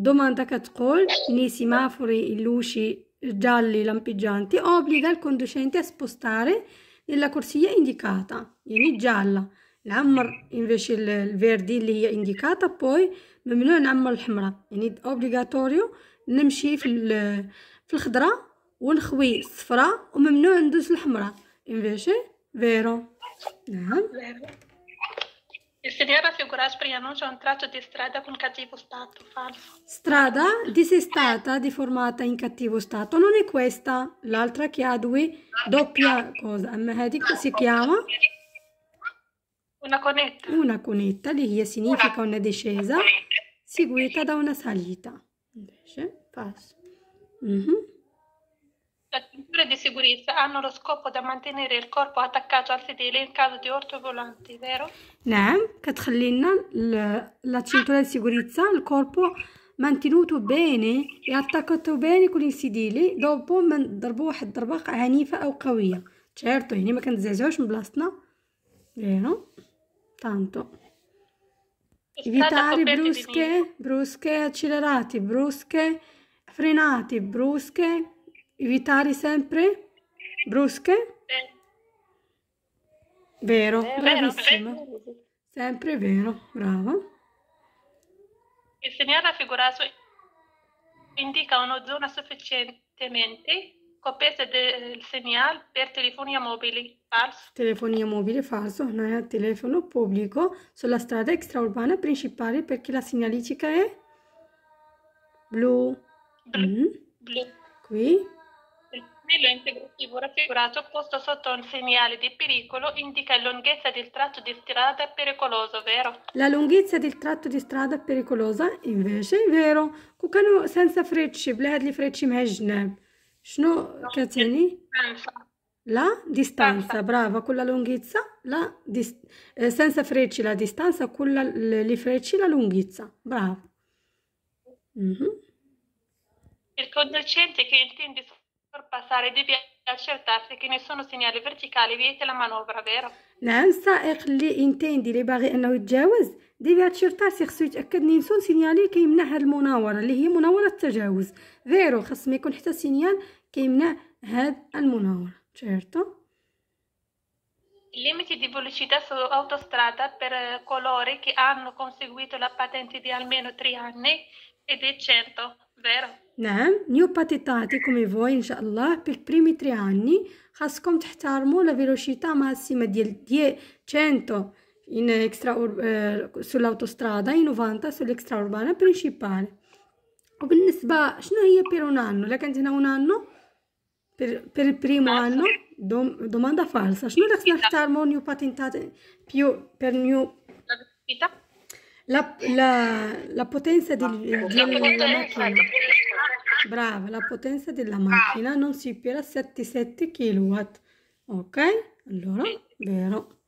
Domanda che tqol nei semafori i luci gialli lampeggianti obbliga il conducente a spostare nella corsia indicata, yani gialla. الأحمر invece الفيردي اللي هي indicata poi ممنوع نعمر الحمراء يعني obbligatorio نمشي في في الخضراء ونخوي الصفراء وممنوع ندوز الحمراء invece vero نعم Vedeva per Sprianuccio a un tratto di strada con cattivo stato, falso. Strada dissestata, deformata in cattivo stato. Non è questa, l'altra che ha due doppia cosa. Mahedic si chiama? Una conetta. Una conetta, lì significa una discesa seguita da una salita. Invece, passo. Mm -hmm. La cintura di sicurezza hanno lo scopo da mantenere il corpo attaccato al sedile in caso di orto volante, vero? نعم كتخلي لنا لا cintura di sicurezza il corpo mantenuto bene e attaccato bene con il sedile dopo ما نضربو واحد الضربه عنيفه او قويه تعرفوا هنا ما كنتزعزعوش من بلاصتنا vero tanto evitare brusche brusche accelerati brusche frenati brusche Evitare sempre brusche? Vero, eh, vero bravissima. Vero. Sempre vero, brava. Il segnale raffigurato indica una zona sufficientemente coperta del segnale per telefonia mobile. Falso. Telefonia mobile falso, non è telefono pubblico sulla strada extraurbana principale perché la segnalistica è blu. Blu. Mm. blu. Qui il tranello integrativo raffigurato posto sotto un segnale di pericolo indica la lunghezza del tratto di strada pericoloso, vero? La lunghezza del tratto di strada pericolosa invece è vero. وكانوا سنسا فريتشي بلا هاد لي فريتشي مع الجناب شنو كتعني لا ديستانسا برافو كل لونغيتسا la ديست... سنسا فريتشي لا ديستانسا كل لي فريتشي لا لونغيتسا برافو il conducente che intende passare deve accertarsi che nessuno segnale verticale vieta la manovra, vero? نعم السائق اللي انتيندي اللي باغي انه يتجاوز ديفي اتشيرتاسي خصو يتاكد نينسون سينيالي كيمنع هاد المناوره اللي هي مناوره التجاوز فيرو خص ما يكون حتى سينيال كيمنع هاد المناوره certo Limiti di velocità su autostrada per eh, coloro che hanno conseguito la patente di almeno 3 anni ed è 100 vero. نعم نيو باتي تعطيكم ايفوي ان شاء الله بالبريمي تري anni خاصكم تحترموا لا فيلوشيتà massima ديال 10 100 in extra uh, sull'autostrada in 90 sull'extra urbana principale وبالنسبه شنو هي per un anno الا كانت هنا un anno per, per il primo anno domanda falsa شنو اللي خصنا نحترموا نيو باتي più per new la velocità la, la, la potenza del, della macchina. Brava, la potenza della macchina non si supera 77 kW. Ok? Allora, vero.